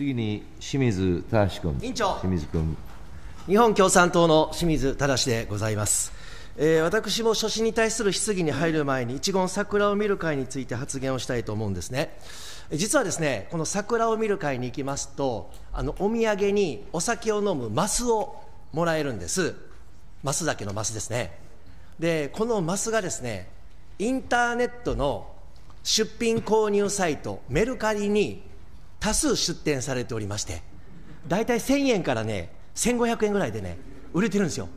次に清水正君。委員長。清水君。日本共産党の清水正でございます。えー、私も所信に対する質疑に入る前に、一言桜を見る会について発言をしたいと思うんですね。実はですね、この桜を見る会に行きますと、あのお土産にお酒を飲むマスをもらえるんです、マスだけのマスですね。で、このマスがですね、インターネットの出品購入サイト、メルカリに多数出店されておりまして大体1000円からね1500円ぐらいでね売れてるんですよ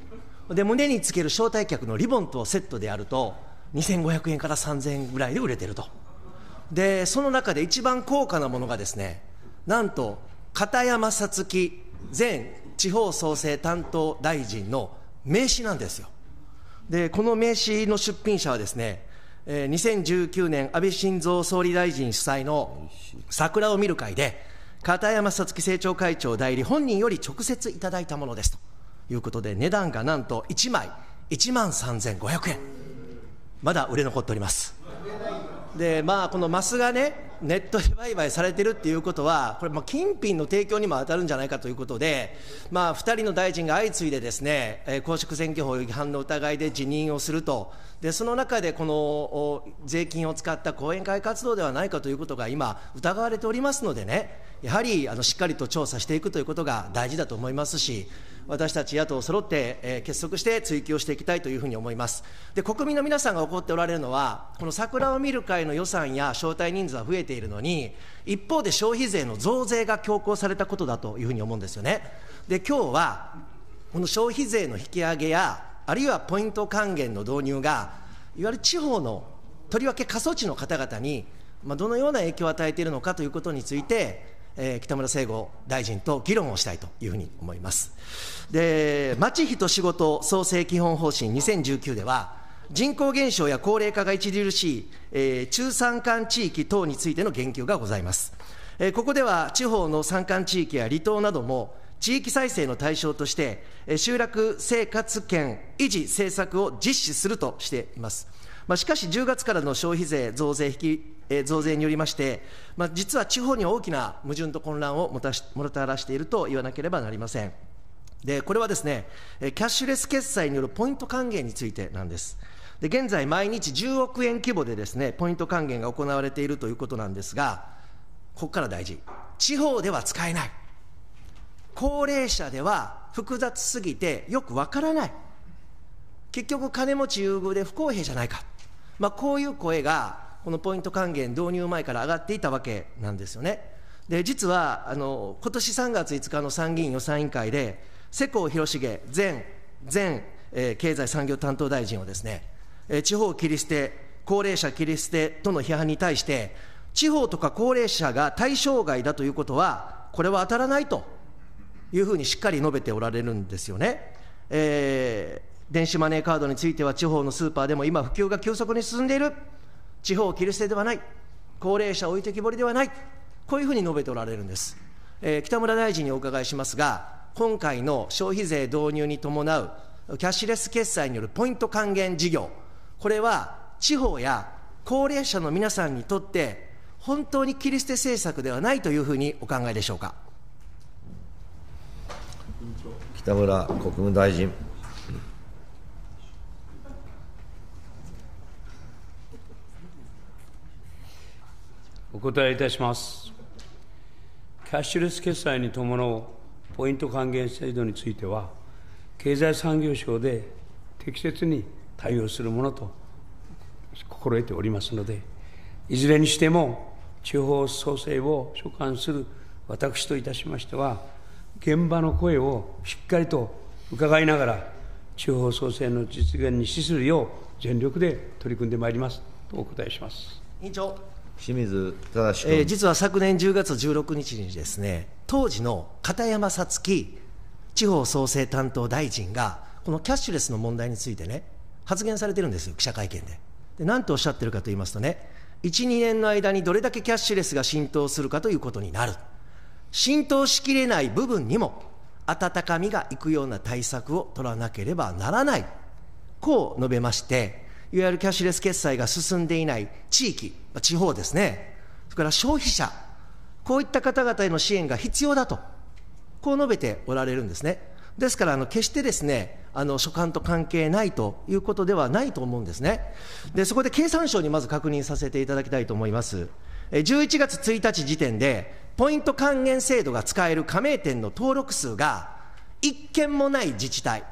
で胸につける招待客のリボンとセットでやると2500円から3000円ぐらいで売れてるとでその中で一番高価なものがですねなんと片山さつき前地方創生担当大臣の名刺なんですよでこの名刺の出品者はですね2019年安倍晋三総理大臣主催の桜を見る会で、片山さつき政調会長代理本人より直接いただいたものですということで、値段がなんと1枚1万3500円。まだ売れ残っております。で、まあ、このマスがね、ネットで売買されてるっていうことは、これ、金品の提供にも当たるんじゃないかということで、まあ、2人の大臣が相次いでですね、え公職選挙法違反の疑いで辞任をすると、でその中でこの税金を使った講演会活動ではないかということが今、疑われておりますのでね、やはりあのしっかりと調査していくということが大事だと思いますし、私たち野党揃って、えー、結束して追及をしていきたいというふうに思います。で国民の皆さんが怒っておられるのは、この桜を見る会の予算や招待人数は増えてているのに、一方で消費税の増税が強行されたことだというふうに思うんですよね。で今日はこの消費税の引き上げや、あるいはポイント還元の導入が、いわゆる地方のとりわけ過疎地の方々に、まあ、どのような影響を与えているのかということについて、えー、北村誠吾大臣と議論をしたいというふうに思います。で、町人仕事創生基本方針2019では、人口減少や高齢化が著しい、えー、中山間地域等についての言及がございます。えー、ここでは地方の山間地域や離島なども地域再生の対象として、えー、集落生活圏維持政策を実施するとしています。まあ、しかし10月からの消費税増税引き、えー、増税によりまして、まあ、実は地方に大きな矛盾と混乱をもたしもたらしていると言わなければなりません。で、これはですね、キャッシュレス決済によるポイント還元についてなんです。現在、毎日10億円規模でですね、ポイント還元が行われているということなんですが、ここから大事。地方では使えない。高齢者では複雑すぎてよくわからない。結局、金持ち優遇で不公平じゃないか。まあ、こういう声が、このポイント還元導入前から上がっていたわけなんですよね。で、実は、あの、今年3月5日の参議院予算委員会で、世耕弘成前、前、えー、経済産業担当大臣をですね、地方切り捨て、高齢者切り捨てとの批判に対して、地方とか高齢者が対象外だということは、これは当たらないというふうにしっかり述べておられるんですよね。えー、電子マネーカードについては、地方のスーパーでも今、普及が急速に進んでいる、地方切り捨てではない、高齢者置いてきぼりではない、こういうふうに述べておられるんです。えー、北村大臣にお伺いしますが、今回の消費税導入に伴うキャッシュレス決済によるポイント還元事業、これは地方や高齢者の皆さんにとって本当に切り捨て政策ではないというふうにお考えでしょうか北村国務大臣。お答えいたします。キャッシュレス決済に伴うポイント還元制度については、経済産業省で適切に対応するものと心得ておりますのでいずれにしても地方創生を所管する私といたしましては現場の声をしっかりと伺いながら地方創生の実現に資するよう全力で取り組んでまいりますとお答えします。委員長清水忠君、えー、実は昨年10月16日にですね当時の片山さつき地方創生担当大臣がこのキャッシュレスの問題についてね発言されてるんですよ、記者会見で。でなんとおっしゃってるかと言いますとね、1、2年の間にどれだけキャッシュレスが浸透するかということになる。浸透しきれない部分にも、温かみがいくような対策を取らなければならない。こう述べまして、いわゆるキャッシュレス決済が進んでいない地域、地方ですね、それから消費者、こういった方々への支援が必要だと、こう述べておられるんですね。ですから、あの決してですね、あの所管と関係ないということではないと思うんですね。で、そこで経産省にまず確認させていただきたいと思います。11月1日時点で、ポイント還元制度が使える加盟店の登録数が1件もない自治体、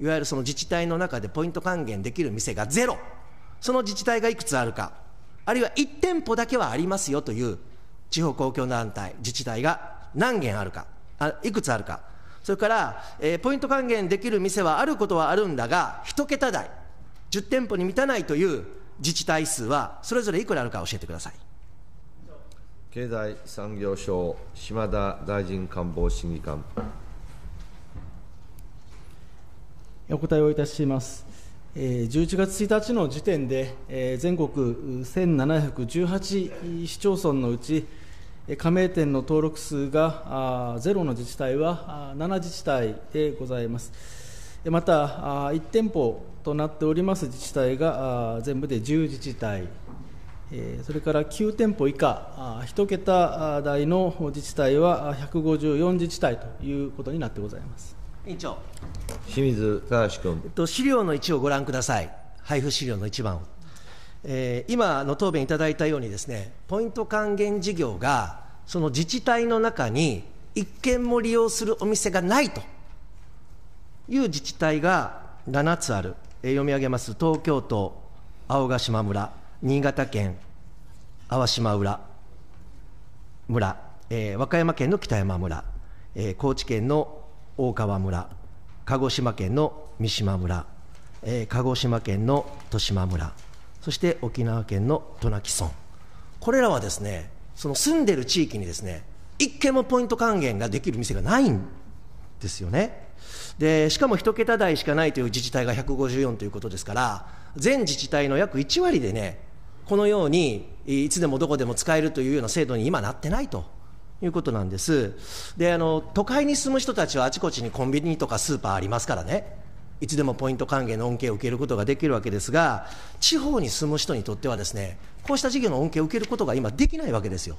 いわゆるその自治体の中でポイント還元できる店がゼロ、その自治体がいくつあるか、あるいは1店舗だけはありますよという地方公共団体、自治体が何件あるか、あいくつあるか。それから、えー、ポイント還元できる店はあることはあるんだが、1桁台、10店舗に満たないという自治体数は、それぞれいくらあるか教えてください。経済産業省、島田大臣官房審議官。お答えをいたします。11月1日の時点で、全国1718市町村のうち、加盟店の登録数がゼロの自治体は7自治体でございますまた1店舗となっております自治体が全部で10自治体それから9店舗以下1桁台の自治体は154自治体ということになってございます委員長清水忠君、えっと、資料の1をご覧ください配布資料の1番をえー、今の答弁いただいたようにですねポイント還元事業がその自治体の中に一軒も利用するお店がないという自治体が7つある、えー、読み上げます東京都青ヶ島村新潟県粟島浦村、えー、和歌山県の北山村、えー、高知県の大川村鹿児島県の三島村、えー、鹿児島県の十島村そして沖縄県の渡名喜村これらはですねその住んでる地域にですね一軒もポイント還元ができる店がないんですよねでしかも1桁台しかないという自治体が154ということですから全自治体の約1割でねこのようにいつでもどこでも使えるというような制度に今なってないということなんですであの都会に住む人たちはあちこちにコンビニとかスーパーありますからねいつでもポイント還元の恩恵を受けることができるわけですが、地方に住む人にとってはですね、こうした事業の恩恵を受けることが今できないわけですよ。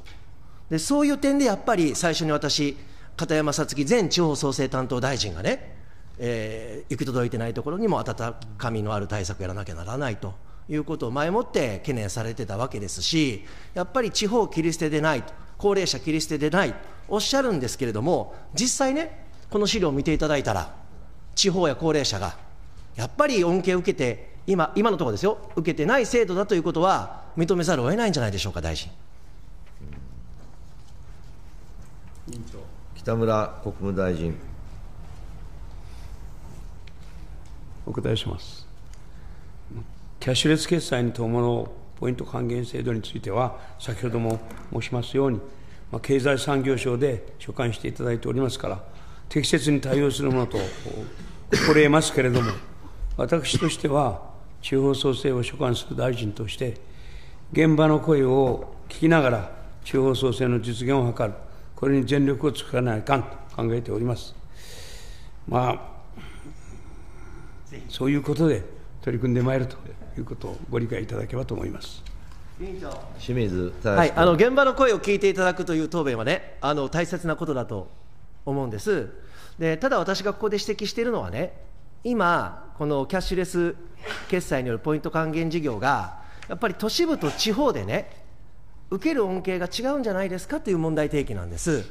で、そういう点でやっぱり最初に私、片山さつき前地方創生担当大臣がね、えー、行き届いてないところにも温かみのある対策やらなきゃならないということを前もって懸念されてたわけですし、やっぱり地方切り捨てでない高齢者切り捨てでないとおっしゃるんですけれども、実際ね、この資料を見ていただいたら、地方や高齢者が、やっぱり恩恵を受けて、今今のところですよ、受けてない制度だということは、認めざるを得ないんじゃないでしょうか、大臣。北村国務大臣。お答えします。キャッシュレス決済に伴うポイント還元制度については、先ほども申しますように、まあ、経済産業省で所管していただいておりますから、適切に対応するものと心得ますけれども、私としては、地方創生を所管する大臣として、現場の声を聞きながら、地方創生の実現を図る、これに全力を尽かないかんと考えております。まあ、そういうことで取り組んでまいるということをご理解いただければと思います。委員長清水はい、あの現場の声を聞いていただくという答弁はね、あの大切なことだと思うんですでただ私がここで指摘しているのはね今このキャッシュレス決済によるポイント還元事業がやっぱり都市部と地方でね受ける恩恵が違うんじゃないですかという問題提起なんです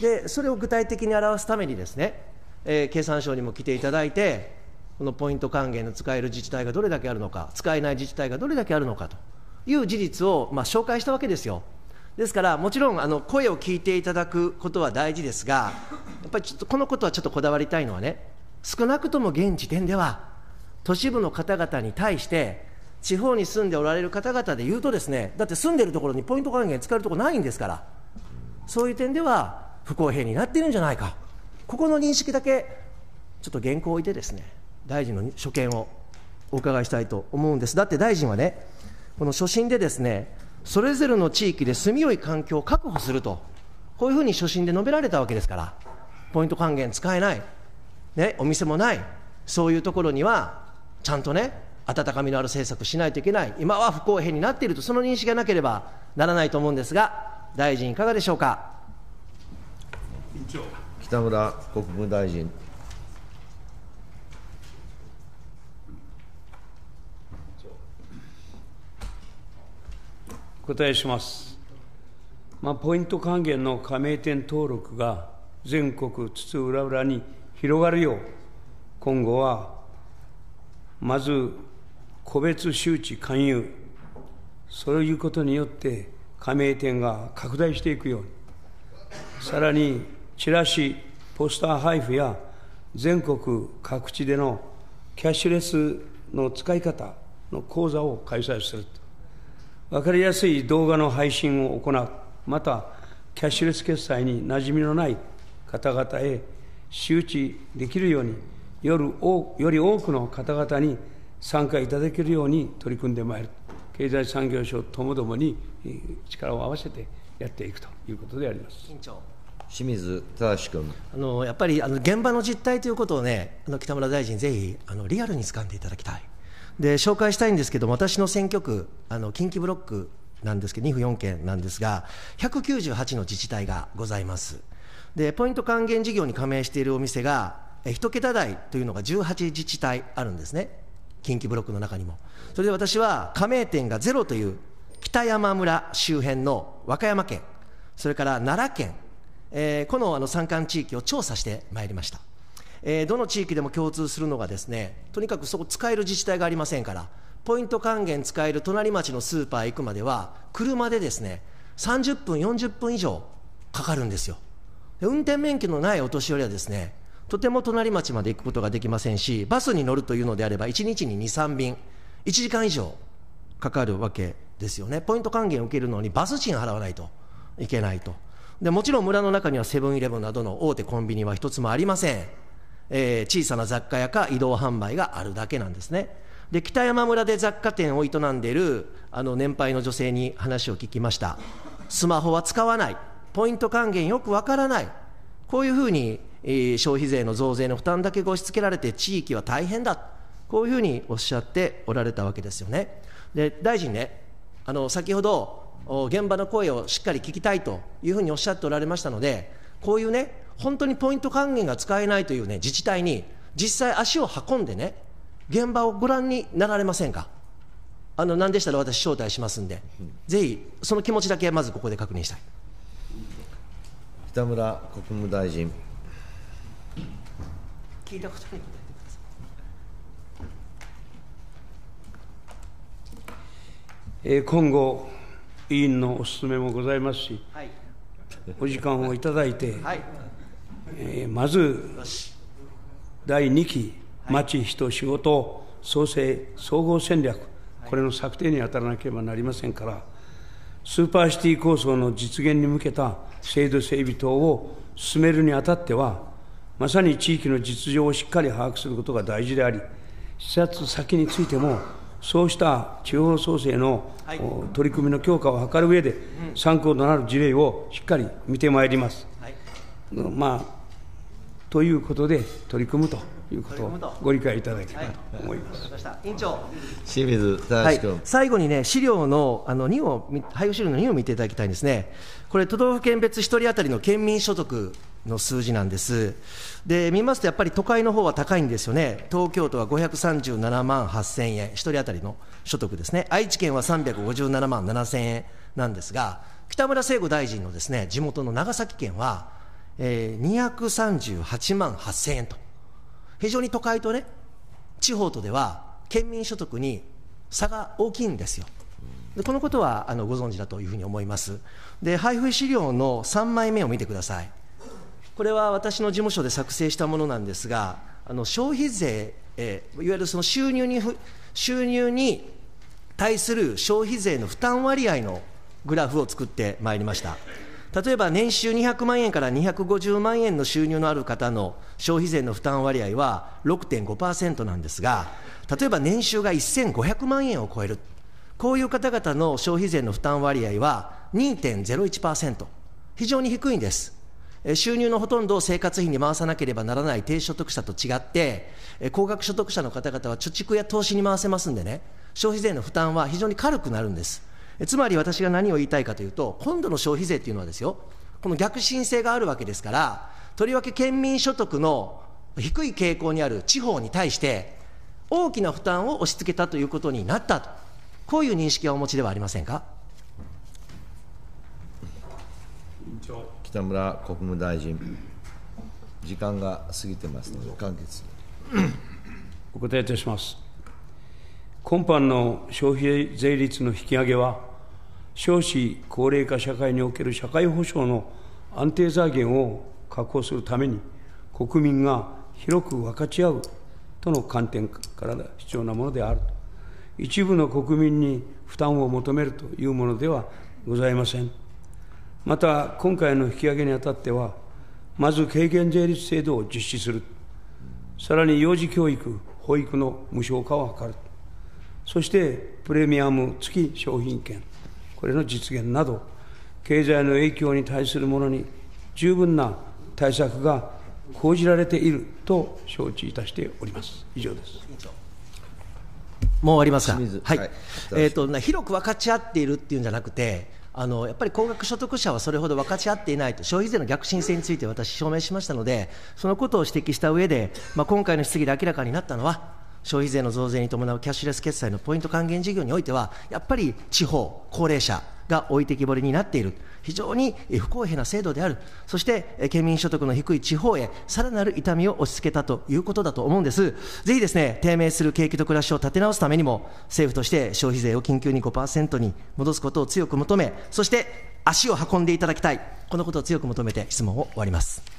でそれを具体的に表すためにですね、えー、経産省にも来ていただいてこのポイント還元の使える自治体がどれだけあるのか使えない自治体がどれだけあるのかという事実を、まあ、紹介したわけですよですからもちろんあの声を聞いていただくことは大事ですがやっぱりちょっとこのことはちょっとこだわりたいのはね少なくとも現時点では都市部の方々に対して地方に住んでおられる方々で言うとですねだって住んでるところにポイント還元使えるところないんですからそういう点では不公平になっているんじゃないかここの認識だけちょっと原稿を置いてですね大臣の所見をお伺いしたいと思うんですだって大臣はねこの所信でですねそれぞれの地域で住みよい環境を確保するとこういうふうに初心で述べられたわけですからポイント還元使えない、ね、お店もないそういうところにはちゃんとね温かみのある政策しないといけない今は不公平になっているとその認識がなければならないと思うんですが大臣いかがでしょうか。北村国務大臣お答えします。まあ、ポイント還元の加盟店登録が全国津々浦々に広がるよう、今後は、まず個別周知勧誘、そういうことによって加盟店が拡大していくように、さらにチラシ、ポスター配布や全国各地でのキャッシュレスの使い方の講座を開催すると。分かりやすい動画の配信を行う、また、キャッシュレス決済に馴染みのない方々へ周知できるように、より多くの方々に参加いただけるように取り組んでまいる、経済産業省ともどもに力を合わせてやっていくということであります。委員長清水忠君あのやっぱりあの現場の実態ということをね、あの北村大臣、ぜひあのリアルに掴んでいただきたい。で紹介したいんですけど私の選挙区あの近畿ブロックなんですけど2府4県なんですが198の自治体がございますでポイント還元事業に加盟しているお店が1桁台というのが18自治体あるんですね近畿ブロックの中にもそれで私は加盟店がゼロという北山村周辺の和歌山県それから奈良県、えー、このあの山間地域を調査してまいりましたえー、どの地域でも共通するのがですねとにかくそこ使える自治体がありませんからポイント還元使える隣町のスーパー行くまでは車でですね30分40分以上かかるんですよ運転免許のないお年寄りはですねとても隣町まで行くことができませんしバスに乗るというのであれば1日に23便1時間以上かかるわけですよねポイント還元を受けるのにバス賃払わないといけないとでもちろん村の中にはセブンイレブンなどの大手コンビニは一つもありませんえー、小さな雑貨屋か移動販売があるだけなんですね。で北山村で雑貨店を営んでいるあの年配の女性に話を聞きましたスマホは使わないポイント還元よくわからないこういうふうに、えー、消費税の増税の負担だけ押し付けられて地域は大変だこういうふうにおっしゃっておられたわけですよねで大臣ねあの先ほど現場の声をしっかり聞きたいというふうにおっしゃっておられましたのでこういうね本当にポイント還元が使えないという、ね、自治体に、実際足を運んでね、現場をご覧になられませんか。あの何でしたら私、招待しますんで、ぜひその気持ちだけまずここで確認したい北村国務大臣。聞いたことないえ今後、委員のお勧めもございますし、はい、お時間をいただいて、はいえまず第2期町人仕事創生総合戦略、これの策定に当たらなければなりませんから、スーパーシティ構想の実現に向けた制度整備等を進めるにあたっては、まさに地域の実情をしっかり把握することが大事であり、視察先についても、そうした地方創生の、取り組みの強化を図る上で、参考となる事例をしっかり見てまいります。まあということで取り組むということをご理解いただければと思います。はい、委員長清水はい最後にね資料のあの2を配布資料の2を見ていただきたいんですね。これ都道府県別一人当たりの県民所得の数字なんです。で、見ますとやっぱり都会の方は高いんですよね。東京都は537万8000円、一人当たりの所得ですね。愛知県は357万7000円なんですが、北村誠吾大臣のですね、地元の長崎県は238万8000円と非常に都会とね地方とでは県民所得に差が大きいんですよでこのことはあのご存知だというふうに思いますで配布資料の3枚目を見てくださいこれは私の事務所で作成したものなんですがあの消費税、えー、いわゆるその収入に収入に対する消費税の負担割合のグラフを作ってまいりました例えば年収200万円から250万円の収入のある方の消費税の負担割合は6.5%なんですが、例えば年収が1500万円を超える、こういう方々の消費税の負担割合は2.01%、非常に低いんです。収入のほとんどを生活費に回さなければならない低所得者と違って、高額所得者の方々は貯蓄や投資に回せますんでね、消費税の負担は非常に軽くなるんです。つまり私が何を言いたいかというと、今度の消費税というのはですよ、この逆進性があるわけですから、とりわけ県民所得の低い傾向にある地方に対して、大きな負担を押し付けたということになったと、こういう認識はお持ちではありませんか。北村国務大臣。時間が過ぎてますので、簡潔お答えいたします。今般の消費税率の引き上げは、少子高齢化社会における社会保障の安定財源を確保するために、国民が広く分かち合うとの観点から必要なものである一部の国民に負担を求めるというものではございません。また、今回の引き上げにあたっては、まず軽減税率制度を実施する、さらに幼児教育、保育の無償化を図る、そしてプレミアム付き商品券。これの実現など、経済の影響に対するものに十分な対策が講じられていると承知いたしております。以上です。もう終わりますか。はい。はい、えっ、ー、と、広く分かち合っているっていうんじゃなくて。あのやっぱり高額所得者はそれほど分かち合っていないと、消費税の逆進性について私、証明しましたので、そのことを指摘した上で、まあ、今回の質疑で明らかになったのは、消費税の増税に伴うキャッシュレス決済のポイント還元事業においては、やっぱり地方、高齢者が置いてきぼりになっている、非常に不公平な制度である、そして県民所得の低い地方へさらなる痛みを押し付けたということだと思うんです、ぜひですね、低迷する景気と暮らしを立て直すためにも、政府として消費税を緊急に5%に戻すことを強く求め、そして足を運んでいただきたい、このことを強く求めて質問を終わります。